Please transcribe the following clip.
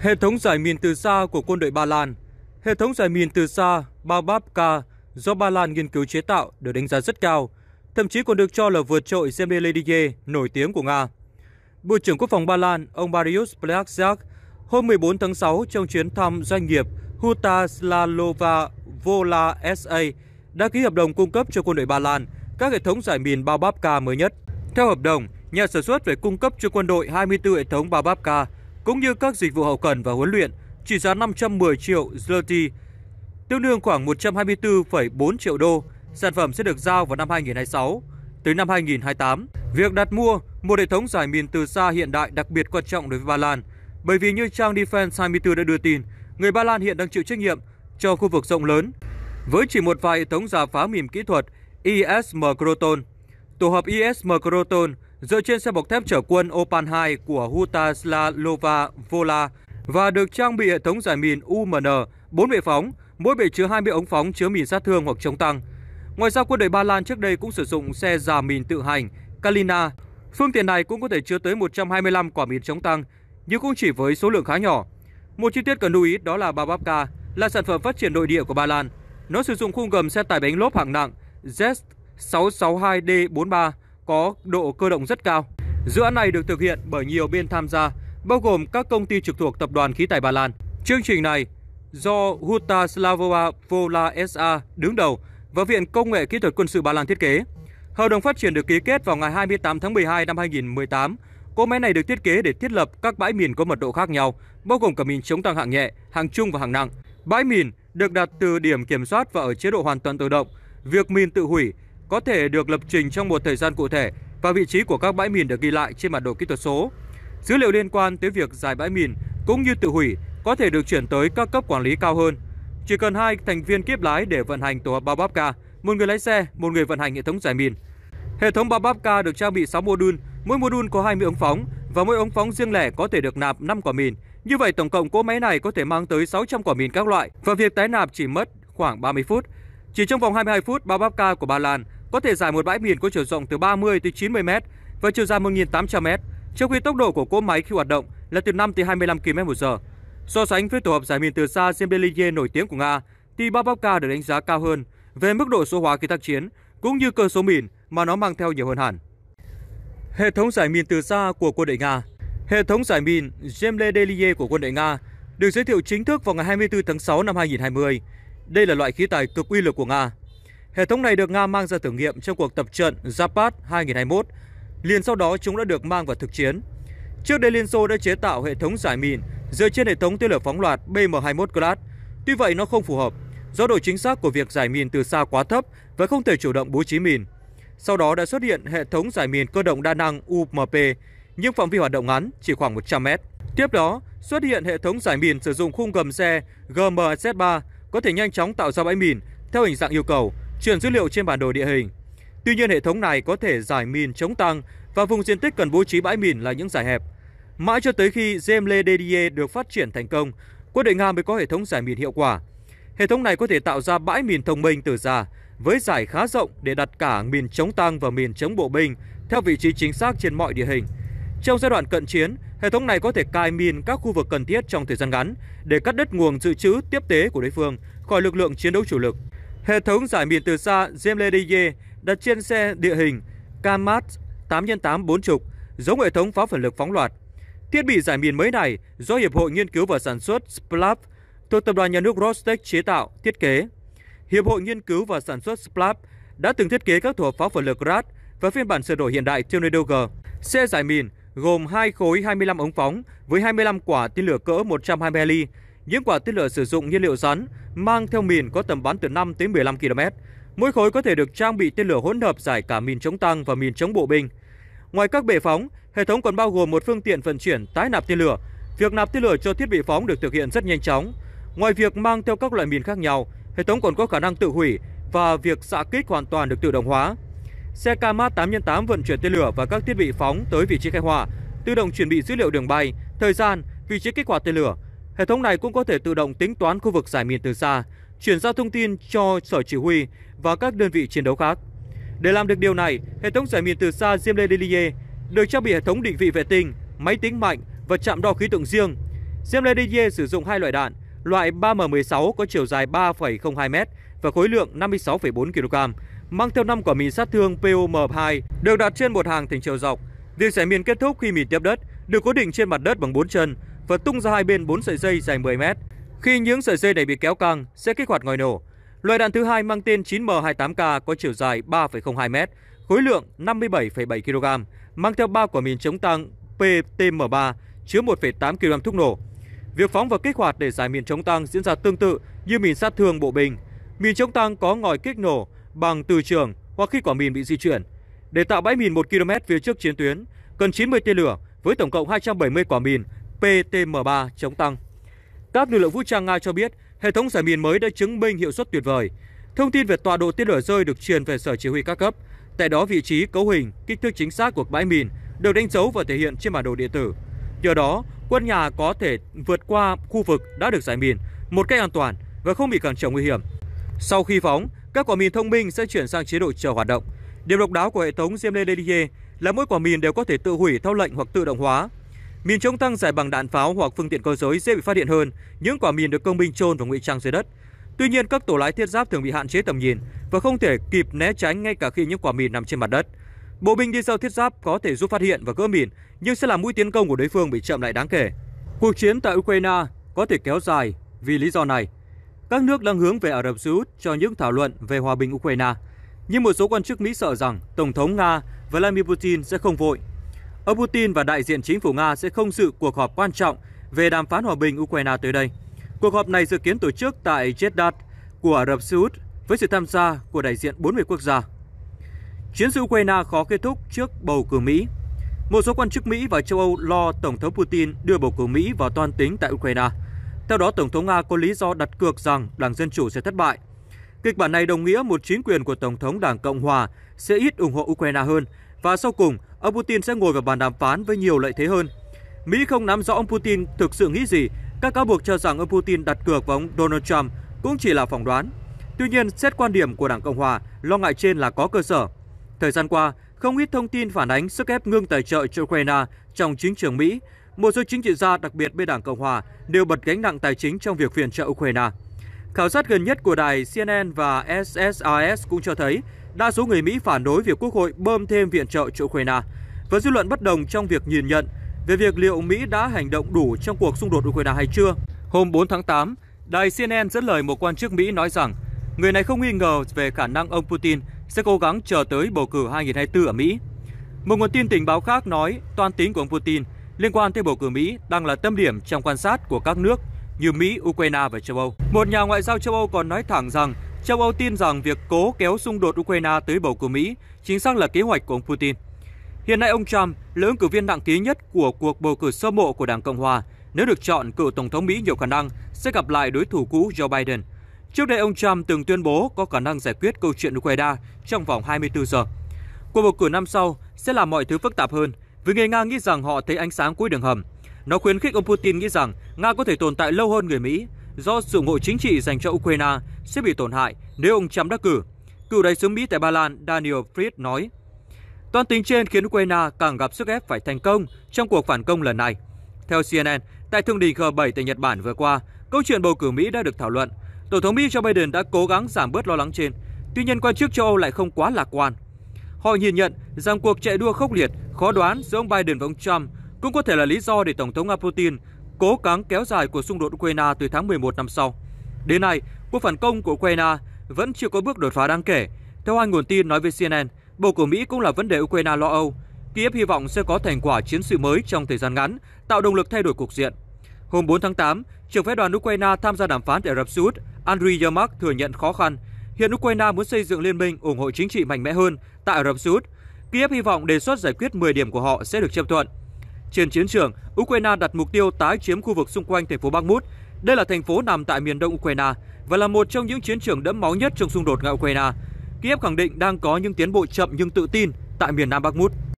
Hệ thống giải mìn từ xa của quân đội Ba Lan Hệ thống giải mìn từ xa Bababka do Ba Lan nghiên cứu chế tạo được đánh giá rất cao, thậm chí còn được cho là vượt trội Zemeledije nổi tiếng của Nga. Bộ trưởng Quốc phòng Ba Lan, ông Mariusz Blaszak, hôm 14 tháng 6 trong chuyến thăm doanh nghiệp Huta Slalova Vola SA đã ký hợp đồng cung cấp cho quân đội Ba Lan các hệ thống giải mìn Bababka mới nhất. Theo hợp đồng, nhà sản xuất phải cung cấp cho quân đội 24 hệ thống Bababka, cũng như các dịch vụ hậu cần và huấn luyện trị giá 510 triệu zloty, tương đương khoảng 124,4 triệu đô. Sản phẩm sẽ được giao vào năm 2026. Tới năm 2028, việc đặt mua một hệ thống giải mìn từ xa hiện đại đặc biệt quan trọng đối với Ba Lan, bởi vì như trang Defense 24 đã đưa tin, người Ba Lan hiện đang chịu trách nhiệm cho khu vực rộng lớn. Với chỉ một vài hệ thống giả phá mìn kỹ thuật ISM e Croton, tổ hợp ISM e Croton dựa trên xe bọc thép chở quân Opal 2 của Hutaslalova Vola và được trang bị hệ thống giải mìn UMN, 4 bệ phóng, mỗi bệ chứa 20 ống phóng chứa mìn sát thương hoặc chống tăng. Ngoài ra, quân đội Ba Lan trước đây cũng sử dụng xe giả mìn tự hành Kalina. Phương tiện này cũng có thể chứa tới 125 quả mìn chống tăng, nhưng cũng chỉ với số lượng khá nhỏ. Một chi tiết cần lưu ý đó là Bababka, là sản phẩm phát triển nội địa của Ba Lan. Nó sử dụng khung gầm xe tải bánh lốp hạng nặng Z662D43 có độ cơ động rất cao. Dự án này được thực hiện bởi nhiều bên tham gia, bao gồm các công ty trực thuộc Tập đoàn Khí tài Ba Lan. Chương trình này do Huta Slavova Vola SA đứng đầu và Viện Công nghệ Kỹ thuật Quân sự Ba Lan thiết kế. Hợp đồng phát triển được ký kết vào ngày 28 tháng 12 năm 2018. Cỗ máy này được thiết kế để thiết lập các bãi mìn có mật độ khác nhau, bao gồm cả mìn chống tăng hạng nhẹ, hạng trung và hạng nặng. Bãi mìn được đặt từ điểm kiểm soát và ở chế độ hoàn toàn tự động. Việc mìn tự hủy có thể được lập trình trong một thời gian cụ thể và vị trí của các bãi mìn được ghi lại trên bản đồ kỹ thuật số. Dữ liệu liên quan tới việc giải bãi mìn cũng như tự hủy có thể được chuyển tới các cấp quản lý cao hơn. Chỉ cần hai thành viên kiếp lái để vận hành tổ hợp Bababka, một người lái xe, một người vận hành hệ thống giải mìn. Hệ thống Bababka được trang bị 6 mô đun, mỗi mô đun có 20 ống phóng và mỗi ống phóng riêng lẻ có thể được nạp 5 quả mìn. Như vậy tổng cộng cỗ máy này có thể mang tới 600 quả mìn các loại và việc tái nạp chỉ mất khoảng 30 phút. Chỉ trong vòng 22 phút, Bababka của Ba Lan có thể giải một bãi biển có chiều rộng từ 30 tới 90 m và chiều dài 1.800 m, trong khi tốc độ của cỗ máy khi hoạt động là từ 5 tới 25 km/h. So sánh với tổ hợp giải mìn từ xa Zembelier nổi tiếng của Nga, thì Babavka được đánh giá cao hơn về mức độ số hóa khi tác chiến cũng như cơ số mìn mà nó mang theo nhiều hơn hẳn. Hệ thống giải mìn từ xa của quân đội Nga Hệ thống giải mìn Zemledelier của quân đội Nga được giới thiệu chính thức vào ngày 24 tháng 6 năm 2020. Đây là loại khí tài cực uy lực của Nga, Hệ thống này được Nga mang ra thử nghiệm trong cuộc tập trận Zapad 2021. Liền sau đó chúng đã được mang vào thực chiến. Trước đây Liên Xô đã chế tạo hệ thống giải mìn dựa trên hệ thống tên lửa phóng loạt BM-21 Class. Tuy vậy nó không phù hợp do độ chính xác của việc giải mìn từ xa quá thấp và không thể chủ động bố trí mìn. Sau đó đã xuất hiện hệ thống giải mìn cơ động đa năng UMP, nhưng phạm vi hoạt động ngắn chỉ khoảng 100 mét. Tiếp đó, xuất hiện hệ thống giải mìn sử dụng khung gầm xe GMZ-3 có thể nhanh chóng tạo ra bãi mìn theo hình dạng yêu cầu, chuyển dữ liệu trên bản đồ địa hình. Tuy nhiên hệ thống này có thể giải mìn chống tăng và vùng diện tích cần bố trí bãi mìn là những giải hẹp. Mãi cho tới khi Zemle Dedier được phát triển thành công, quân đội Nga mới có hệ thống giải mìn hiệu quả. Hệ thống này có thể tạo ra bãi mìn thông minh từ xa với giải khá rộng để đặt cả mìn chống tăng và mìn chống bộ binh theo vị trí chính xác trên mọi địa hình. Trong giai đoạn cận chiến, hệ thống này có thể cài mìn các khu vực cần thiết trong thời gian ngắn để cắt đứt nguồn dự trữ tiếp tế của đối phương khỏi lực lượng chiến đấu chủ lực. Hệ thống giải miền từ xa Zemlediye đặt trên xe địa hình Kamat 8x8 40 giống hệ thống pháo phản lực phóng loạt. Thiết bị giải miền mới này do Hiệp hội Nghiên cứu và Sản xuất SPLAP thuộc Tập đoàn Nhà nước Rostec chế tạo, thiết kế. Hiệp hội Nghiên cứu và Sản xuất SPLAP đã từng thiết kế các tổ pháo phản lực RAD và phiên bản sửa đổi hiện đại Tornado G. Xe giải mìn gồm hai khối 25 ống phóng với 25 quả tên lửa cỡ 120 heli những quả tên lửa sử dụng nhiên liệu rắn mang theo mìn có tầm bắn từ 5 tới 15 km. Mỗi khối có thể được trang bị tên lửa hỗn hợp giải cả mìn chống tăng và mìn chống bộ binh. Ngoài các bệ phóng, hệ thống còn bao gồm một phương tiện vận chuyển tái nạp tên lửa. Việc nạp tên lửa cho thiết bị phóng được thực hiện rất nhanh chóng. Ngoài việc mang theo các loại mìn khác nhau, hệ thống còn có khả năng tự hủy và việc xạ kích hoàn toàn được tự động hóa. Xe Kamaz 8x8 vận chuyển tên lửa và các thiết bị phóng tới vị trí khai hỏa, tự động chuẩn bị dữ liệu đường bay, thời gian, vị trí kích hoạt tên lửa, Hệ thống này cũng có thể tự động tính toán khu vực giải miền từ xa, chuyển giao thông tin cho sở chỉ huy và các đơn vị chiến đấu khác. Để làm được điều này, hệ thống giải miền từ xa Gemle Delier được trang bị hệ thống định vị vệ tinh, máy tính mạnh và trạm đo khí tượng riêng. Gemle Delier sử dụng hai loại đạn, loại 3M16 có chiều dài 3,02m và khối lượng 56,4 kg, mang theo 5 quả mìn sát thương POM2 được đặt trên một hàng thành chiều dọc. Việc giải miền kết thúc khi mìn tiếp đất được cố định trên mặt đất bằng 4 chân và tung ra hai bên 4 sợi dây dài 10 mét. Khi những sợi dây này bị kéo căng, sẽ kích hoạt ngòi nổ. Loại đạn thứ hai mang tên 9M28K có chiều dài 3,02 mét, khối lượng 57,7 kg, mang theo 3 quả mìn chống tăng PTM3 chứa 1,8 kg thuốc nổ. Việc phóng và kích hoạt để giải mìn chống tăng diễn ra tương tự như mìn sát thương bộ binh. Mìn chống tăng có ngòi kích nổ bằng từ trường hoặc khi quả mìn bị di chuyển. Để tạo bãi mìn 1 km phía trước chiến tuyến, cần 90 tên lửa với tổng cộng 270 quả mìn PTM-3 chống tăng. Các lực lượng vũ trang Nga cho biết, hệ thống giải mìn mới đã chứng minh hiệu suất tuyệt vời. Thông tin về tọa độ tên lửa rơi được truyền về sở chỉ huy các cấp. Tại đó, vị trí, cấu hình, kích thước chính xác của bãi mìn được đánh dấu và thể hiện trên bản đồ điện tử. Do đó, quân nhà có thể vượt qua khu vực đã được giải mìn một cách an toàn và không bị cản trở nguy hiểm. Sau khi phóng, các quả mìn thông minh sẽ chuyển sang chế độ chờ hoạt động. Điểm độc đáo của hệ thống Gemini là mỗi quả mìn đều có thể tự hủy theo lệnh hoặc tự động hóa Mìn chống tăng giải bằng đạn pháo hoặc phương tiện cơ giới dễ bị phát hiện hơn, những quả mìn được công binh chôn và ngụy trang dưới đất. Tuy nhiên, các tổ lái thiết giáp thường bị hạn chế tầm nhìn và không thể kịp né tránh ngay cả khi những quả mìn nằm trên mặt đất. Bộ binh đi sau thiết giáp có thể giúp phát hiện và gỡ mìn, nhưng sẽ làm mũi tiến công của đối phương bị chậm lại đáng kể. Cuộc chiến tại Ukraine có thể kéo dài vì lý do này. Các nước đang hướng về Ả Rập Xê Út cho những thảo luận về hòa bình Ukraine. Nhưng một số quan chức Mỹ sợ rằng Tổng thống Nga Vladimir Putin sẽ không vội Ông Putin và đại diện chính phủ Nga sẽ không dự cuộc họp quan trọng về đàm phán hòa bình Ukraine tới đây. Cuộc họp này dự kiến tổ chức tại Jeddah của Ả Rập Xê Út với sự tham gia của đại diện 40 quốc gia. Chiến sự Ukraine khó kết thúc trước bầu cử Mỹ. Một số quan chức Mỹ và châu Âu lo Tổng thống Putin đưa bầu cử Mỹ vào toan tính tại Ukraine. Theo đó, Tổng thống Nga có lý do đặt cược rằng Đảng Dân Chủ sẽ thất bại. Kịch bản này đồng nghĩa một chính quyền của Tổng thống Đảng Cộng Hòa sẽ ít ủng hộ Ukraine hơn và sau cùng, ông Putin sẽ ngồi vào bàn đàm phán với nhiều lợi thế hơn. Mỹ không nắm rõ ông Putin thực sự nghĩ gì. Các cáo buộc cho rằng ông Putin đặt cược vào ông Donald Trump cũng chỉ là phỏng đoán. Tuy nhiên, xét quan điểm của Đảng Cộng Hòa, lo ngại trên là có cơ sở. Thời gian qua, không ít thông tin phản ánh sức ép ngưng tài trợ cho Ukraine trong chính trường Mỹ. Một số chính trị gia, đặc biệt bên Đảng Cộng Hòa, đều bật gánh nặng tài chính trong việc phiền trợ Ukraine. Khảo sát gần nhất của đài CNN và SSRS cũng cho thấy đa số người Mỹ phản đối việc Quốc hội bơm thêm viện trợ cho Ukraine và dư luận bất đồng trong việc nhìn nhận về việc liệu Mỹ đã hành động đủ trong cuộc xung đột Ukraine hay chưa. Hôm 4 tháng 8, đài CNN dẫn lời một quan chức Mỹ nói rằng người này không nghi ngờ về khả năng ông Putin sẽ cố gắng chờ tới bầu cử 2024 ở Mỹ. Một nguồn tin tình báo khác nói toan tính của ông Putin liên quan tới bầu cử Mỹ đang là tâm điểm trong quan sát của các nước như Mỹ, Ukraine và châu Âu. Một nhà ngoại giao châu Âu còn nói thẳng rằng Châu Âu tin rằng việc cố kéo xung đột Ukraine tới bầu cử Mỹ chính xác là kế hoạch của ông Putin. Hiện nay ông Trump là ứng cử viên nặng ký nhất của cuộc bầu cử sơ bộ của Đảng Cộng hòa. Nếu được chọn, cựu Tổng thống Mỹ nhiều khả năng sẽ gặp lại đối thủ cũ Joe Biden. Trước đây, ông Trump từng tuyên bố có khả năng giải quyết câu chuyện Ukraine trong vòng 24 giờ. Cuộc bầu cử năm sau sẽ làm mọi thứ phức tạp hơn, vì người Nga nghĩ rằng họ thấy ánh sáng cuối đường hầm. Nó khuyến khích ông Putin nghĩ rằng Nga có thể tồn tại lâu hơn người Mỹ, do sự ủng hộ chính trị dành cho Ukraine sẽ bị tổn hại nếu ông Trump đắc cử. Cựu đại sứ Mỹ tại Ba Lan Daniel Fried nói. Toàn tính trên khiến Ukraine càng gặp sức ép phải thành công trong cuộc phản công lần này. Theo CNN, tại thượng đỉnh G7 tại Nhật Bản vừa qua, câu chuyện bầu cử Mỹ đã được thảo luận. Tổng thống Mỹ Joe Biden đã cố gắng giảm bớt lo lắng trên, tuy nhiên quan chức châu Âu lại không quá lạc quan. Họ nhìn nhận rằng cuộc chạy đua khốc liệt, khó đoán giữa ông Biden và ông Trump cũng có thể là lý do để Tổng thống Nga Putin cố gắng kéo dài của xung đột Ukraine từ tháng 11 năm sau. Đến nay, cuộc phản công của Ukraine vẫn chưa có bước đột phá đáng kể. Theo hai nguồn tin nói với CNN, bầu cử Mỹ cũng là vấn đề Ukraine lo âu. Kiev hy vọng sẽ có thành quả chiến sự mới trong thời gian ngắn, tạo động lực thay đổi cục diện. Hôm 4 tháng 8, trưởng phái đoàn Ukraine tham gia đàm phán tại Ả Rập Xê Andriy Yermak thừa nhận khó khăn. Hiện Ukraine muốn xây dựng liên minh ủng hộ chính trị mạnh mẽ hơn tại Ả Rập Xê Kiev hy vọng đề xuất giải quyết 10 điểm của họ sẽ được chấp thuận – trên chiến trường, Ukraine đặt mục tiêu tái chiếm khu vực xung quanh thành phố Bakhmut. Đây là thành phố nằm tại miền đông Ukraine và là một trong những chiến trường đẫm máu nhất trong xung đột nga Ukraine. Kiev khẳng định đang có những tiến bộ chậm nhưng tự tin tại miền Nam Bakhmut.